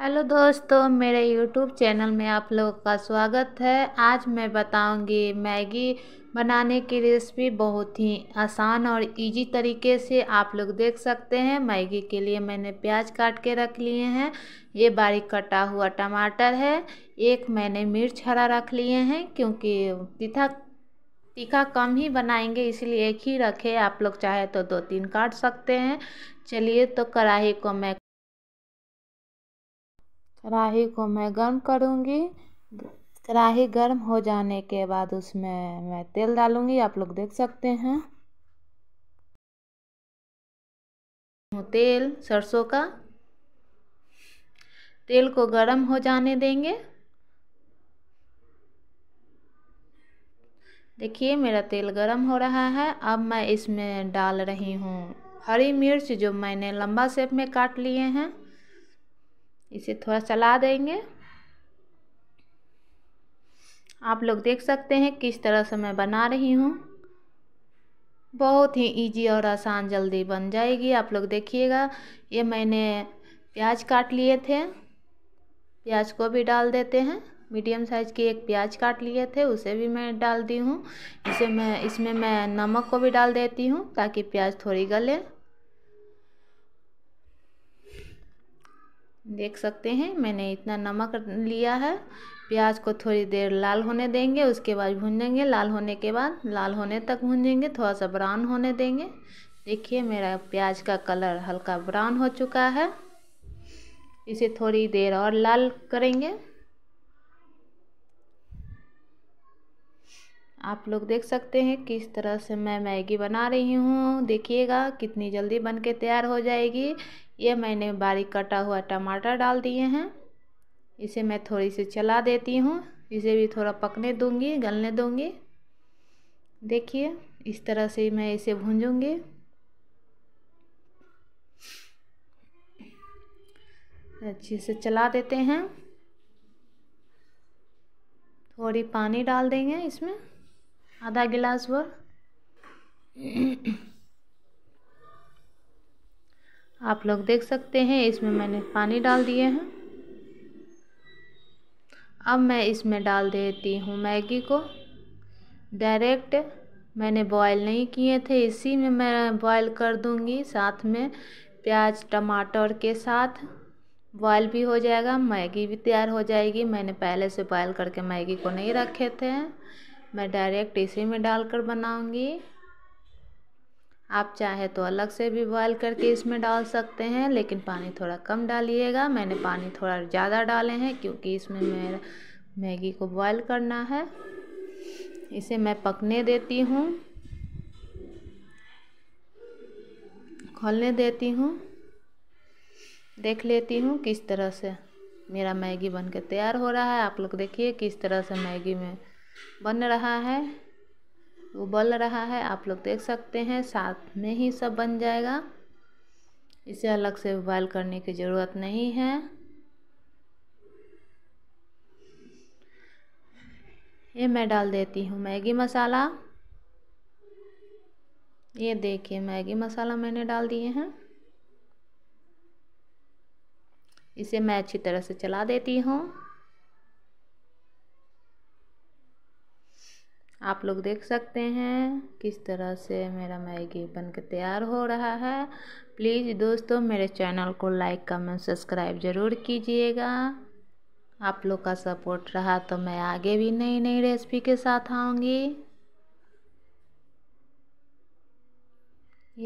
hello दोस्तों मेरे YouTube channel में आप लोग का स्वागत है आज मैं बताऊंगी मैगी बनाने की रेसिपी बहुत ही आसान और इजी तरीके से आप लोग देख सकते हैं मैगी के लिए मैंने प्याज काट के रख लिए हैं ये बारीक कटा हुआ टमाटर है एक मैंने मिर्च हरा रख लिए हैं क्योंकि तीखा तीखा कम ही बनाएंगे इसलिए एक ही रखे आप लोग चाहे तो दो तीन काट सकते हैं चलिए तो कढ़ाई को मैं कढ़ाही को मैं गर्म करूँगी कढ़ाही गर्म हो जाने के बाद उसमें मैं तेल डालूँगी आप लोग देख सकते हैं तेल सरसों का तेल को गर्म हो जाने देंगे देखिए मेरा तेल गर्म हो रहा है अब मैं इसमें डाल रही हूँ हरी मिर्च जो मैंने लंबा शेप में काट लिए हैं इसे थोड़ा चला देंगे आप लोग देख सकते हैं किस तरह से मैं बना रही हूँ बहुत ही इजी और आसान जल्दी बन जाएगी आप लोग देखिएगा ये मैंने प्याज काट लिए थे प्याज को भी डाल देते हैं मीडियम साइज़ की एक प्याज काट लिए थे उसे भी मैं डाल दी हूँ इसे मैं इसमें मैं नमक को भी डाल देती हूँ ताकि प्याज थोड़ी गले देख सकते हैं मैंने इतना नमक लिया है प्याज को थोड़ी देर लाल होने देंगे उसके बाद भूनेंगे लाल होने के बाद लाल होने तक भूनेंगे थोड़ा सा ब्राउन होने देंगे देखिए मेरा प्याज का कलर हल्का ब्राउन हो चुका है इसे थोड़ी देर और लाल करेंगे आप लोग देख सकते हैं किस तरह से मैं मैगी बना रही हूँ देखिएगा कितनी जल्दी बन के तैयार हो जाएगी यह मैंने बारीक कटा हुआ टमाटर डाल दिए हैं इसे मैं थोड़ी सी चला देती हूँ इसे भी थोड़ा पकने दूँगी गलने दूँगी देखिए इस तरह से मैं इसे भूंजूँगी अच्छे से चला देते हैं थोड़ी पानी डाल देंगे इसमें आधा गिलास भर आप लोग देख सकते हैं इसमें मैंने पानी डाल दिए हैं अब मैं इसमें डाल देती हूँ मैगी को डायरेक्ट मैंने बॉयल नहीं किए थे इसी में मैं बॉयल कर दूंगी साथ में प्याज टमाटर के साथ बॉयल भी हो जाएगा मैगी भी तैयार हो जाएगी मैंने पहले से बॉयल करके मैगी को नहीं रखे थे मैं डायरेक्ट इसी में डालकर बनाऊँगी आप चाहे तो अलग से भी बॉयल करके इसमें डाल सकते हैं लेकिन पानी थोड़ा कम डालिएगा मैंने पानी थोड़ा ज़्यादा डाले हैं क्योंकि इसमें मेरा मैगी को बॉयल करना है इसे मैं पकने देती हूँ खोलने देती हूँ देख लेती हूँ किस तरह से मेरा मैगी बनके तैयार हो रहा है आप लोग देखिए किस तरह से मैगी में बन रहा है उबल रहा है आप लोग देख सकते हैं साथ में ही सब बन जाएगा इसे अलग से बॉयल करने की ज़रूरत नहीं है ये मैं डाल देती हूँ मैगी मसाला ये देखिए मैगी मसाला मैंने डाल दिए हैं इसे मैं अच्छी तरह से चला देती हूँ आप लोग देख सकते हैं किस तरह से मेरा मैगी बनकर तैयार हो रहा है प्लीज़ दोस्तों मेरे चैनल को लाइक कमेंट सब्सक्राइब ज़रूर कीजिएगा आप लोग का सपोर्ट रहा तो मैं आगे भी नई नई रेसिपी के साथ आऊँगी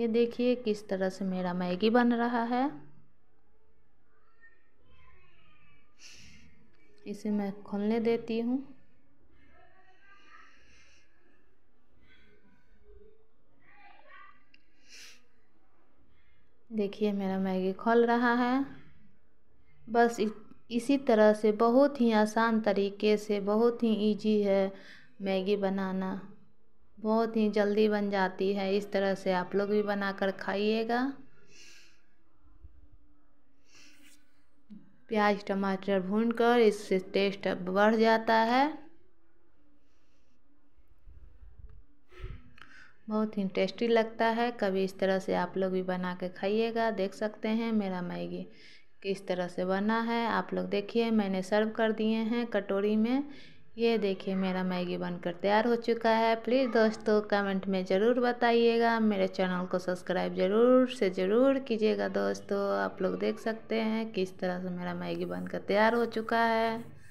ये देखिए किस तरह से मेरा मैगी बन रहा है इसे मैं खोलने देती हूँ देखिए मेरा मैगी खोल रहा है बस इसी तरह से बहुत ही आसान तरीके से बहुत ही ईजी है मैगी बनाना बहुत ही जल्दी बन जाती है इस तरह से आप लोग भी बना कर खाइएगा प्याज टमाटर भून कर इससे टेस्ट बढ़ जाता है बहुत ही टेस्टी लगता है कभी इस तरह से आप लोग भी बना के खाइएगा देख सकते हैं मेरा मैगी किस तरह से बना है आप लोग देखिए मैंने सर्व कर दिए हैं कटोरी में ये देखिए मेरा मैगी बनकर तैयार हो चुका है प्लीज़ दोस्तों कमेंट में ज़रूर बताइएगा मेरे चैनल को सब्सक्राइब ज़रूर से ज़रूर कीजिएगा दोस्तों आप लोग देख सकते हैं किस तरह से मेरा मैगी बनकर तैयार हो चुका है